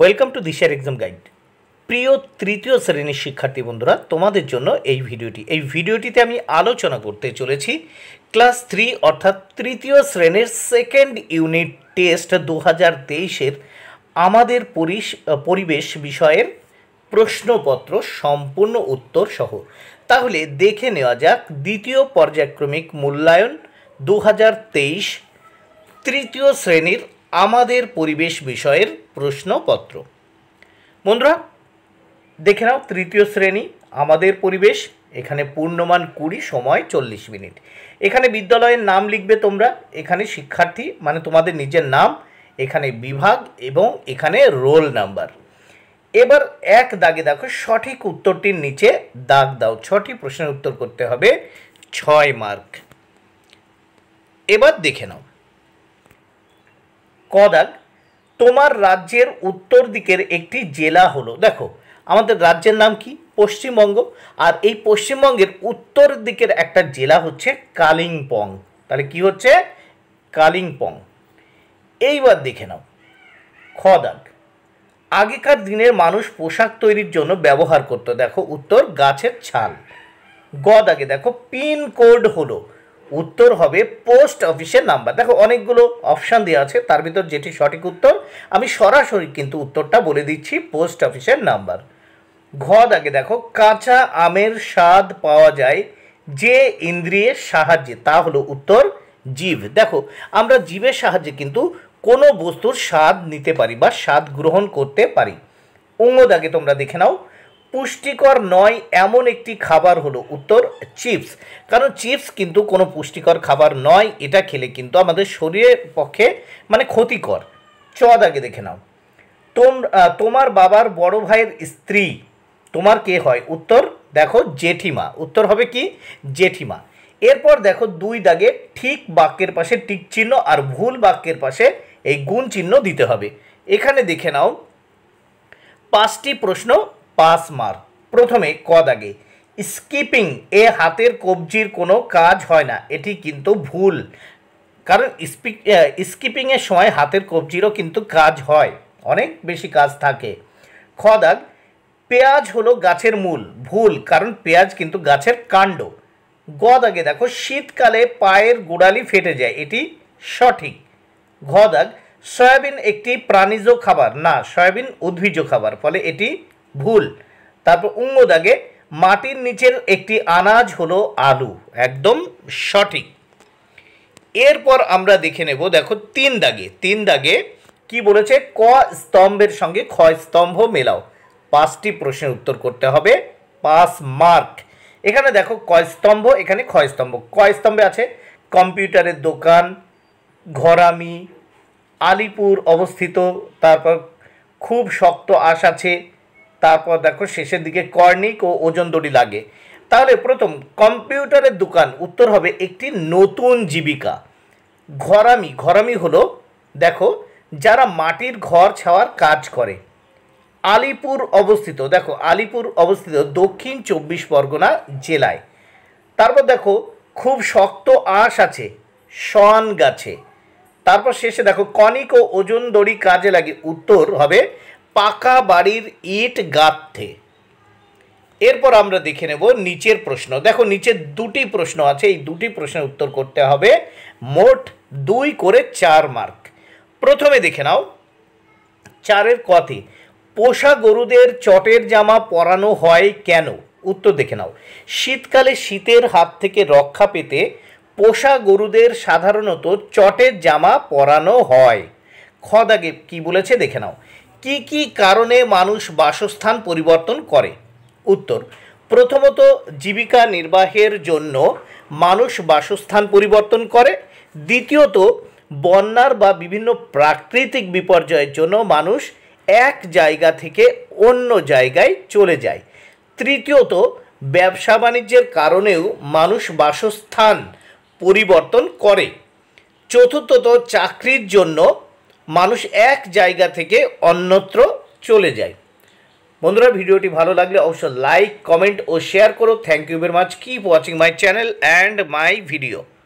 welcome to দিশার exam guide প্রিয় তৃতীয় শ্রেণীর শিক্ষার্থী বন্ধুরা তোমাদের জন্য এই ভিডিওটি এই ভিডিওটিতে আমি আলোচনা করতে চলেছি ক্লাস থ্রি অর্থাৎ তৃতীয় শ্রেণীর সেকেন্ড ইউনিট টেস্ট দু হাজার তেইশের আমাদের পরিবেশ বিষয়ের প্রশ্নপত্র সম্পূর্ণ উত্তর সহ তাহলে দেখে নেওয়া যাক দ্বিতীয় পর্যায়ক্রমিক মূল্যায়ন দু তৃতীয় শ্রেণীর আমাদের পরিবেশ বিষয়ের প্রশ্নপত্র বন্ধুরা দেখে নাও তৃতীয় শ্রেণী আমাদের পরিবেশ এখানে পূর্ণমান কুড়ি সময় চল্লিশ মিনিট এখানে বিদ্যালয়ের নাম লিখবে তোমরা এখানে শিক্ষার্থী মানে তোমাদের নিজের নাম এখানে বিভাগ এবং এখানে রোল নাম্বার এবার এক দাগে দেখো সঠিক উত্তরটির নিচে দাগ দাও ছটি প্রশ্নের উত্তর করতে হবে ছয় মার্ক এবার দেখে নাও কদাগ তোমার রাজ্যের উত্তর দিকের একটি জেলা হলো দেখো আমাদের রাজ্যের নাম কি পশ্চিমবঙ্গ আর এই পশ্চিমবঙ্গের উত্তর দিকের একটা জেলা হচ্ছে কালিম্পং তাহলে কি হচ্ছে কালিম্পং এইবার দেখে নাও খদাগ আগেকার দিনের মানুষ পোশাক তৈরির জন্য ব্যবহার করতো দেখো উত্তর গাছের ছাল গদাগে দেখো পিন কোড হলো উত্তর হবে পোস্ট অফিসের নাম্বার দেখো অনেকগুলো অপশান দেওয়া আছে তার ভিতর যেটি সঠিক উত্তর আমি সরাসরি কিন্তু উত্তরটা বলে দিচ্ছি পোস্ট অফিসের নাম্বার ঘ দাগে দেখো কাঁচা আমের স্বাদ পাওয়া যায় যে ইন্দ্রিয়ের সাহায্যে তা হলো উত্তর জীব দেখো আমরা জীবের সাহায্যে কিন্তু কোনো বস্তুর স্বাদ নিতে পারি বা স্বাদ গ্রহণ করতে পারি দাগে তোমরা দেখে নাও পুষ্টিকর নয় এমন একটি খাবার হলো উত্তর চিপস কারণ চিপস কিন্তু কোনো পুষ্টিকর খাবার নয় এটা খেলে কিন্তু আমাদের শরীরের পক্ষে মানে ক্ষতিকর চদ আগে দেখে নাও তোম তোমার বাবার বড় ভাইয়ের স্ত্রী তোমার কে হয় উত্তর দেখো জেঠিমা উত্তর হবে কি জেঠিমা এরপর দেখো দুই দাগে ঠিক বাক্যের পাশে টিক চিহ্ন আর ভুল বাক্যের পাশে এই গুণ চিহ্ন দিতে হবে এখানে দেখে নাও পাঁচটি প্রশ্ন পাস মার প্রথমে ক দাগে স্কিপিং এ হাতের কবজির কোনো কাজ হয় না এটি কিন্তু ভুল কারণ স্কিপিংয়ের সময় হাতের কবজিরও কিন্তু কাজ হয় অনেক বেশি কাজ থাকে খ দাগ পেঁয়াজ হলো গাছের মূল ভুল কারণ পেঁয়াজ কিন্তু গাছের কাণ্ড গ দাগে দেখো শীতকালে পায়ের গোড়ালি ফেটে যায় এটি সঠিক ঘ দাগ সয়াবিন একটি প্রাণীজ খাবার না সয়াবিন উদ্ভিজ্জ খাবার ফলে এটি ভুল তারপর উঙ্গ দাগে মাটির নিচের একটি আনাজ হলো আলু একদম সঠিক এরপর আমরা দেখে নেব দেখো তিন দাগে তিন দাগে কি বলেছে ক স্তম্ভের সঙ্গে ক্ষয় স্তম্ভ মেলাও পাঁচটি প্রশ্নের উত্তর করতে হবে পাঁচ মার্ক এখানে দেখো কয় স্তম্ভ এখানে ক্ষয় স্তম্ভ কয় স্তম্ভে আছে কম্পিউটারের দোকান ঘরামি আলিপুর অবস্থিত তারপর খুব শক্ত আশ আছে তারপর দেখো শেষের দিকে কর্নিক ও ওজন দড়ি লাগে তাহলে প্রথম কম্পিউটারের দোকান উত্তর হবে একটি নতুন জীবিকা ঘরামি ঘরামি হলো দেখো যারা মাটির ঘর ছাওয়ার কাজ করে আলিপুর অবস্থিত দেখো আলিপুর অবস্থিত দক্ষিণ চব্বিশ পরগনা জেলায় তারপর দেখো খুব শক্ত আঁশ আছে শন গাছে তারপর শেষে দেখো কনিক ও ওজন দড়ি কাজে লাগে উত্তর হবে পাকা বাড়ির ইট গাঁথে এরপর আমরা দেখে নেব নিচের প্রশ্ন দেখো নিচে দুটি প্রশ্ন আছে এই দুটি প্রশ্নের উত্তর করতে হবে মোট দুই করে চার মার্ক প্রথমে দেখে নাও চারের কথে পোষা গরুদের চটের জামা পরানো হয় কেন উত্তর দেখে নাও শীতকালে শীতের হাত থেকে রক্ষা পেতে পোষা গরুদের সাধারণত চটের জামা পরানো হয় খদাগে কি বলেছে দেখে নাও কি কি কারণে মানুষ বাসস্থান পরিবর্তন করে উত্তর প্রথমত জীবিকা নির্বাহের জন্য মানুষ বাসস্থান পরিবর্তন করে দ্বিতীয়ত বন্যার বা বিভিন্ন প্রাকৃতিক বিপর্যয়ের জন্য মানুষ এক জায়গা থেকে অন্য জায়গায় চলে যায় তৃতীয়ত ব্যবসা বাণিজ্যের কারণেও মানুষ বাসস্থান পরিবর্তন করে চতুর্থত চাকরির জন্য মানুষ এক জায়গা থেকে অন্যত্র চলে যায় বন্ধুরা ভিডিওটি ভালো লাগলে অবশ্যই লাইক কমেন্ট ও শেয়ার করো thank you very much keep watching my channel and my video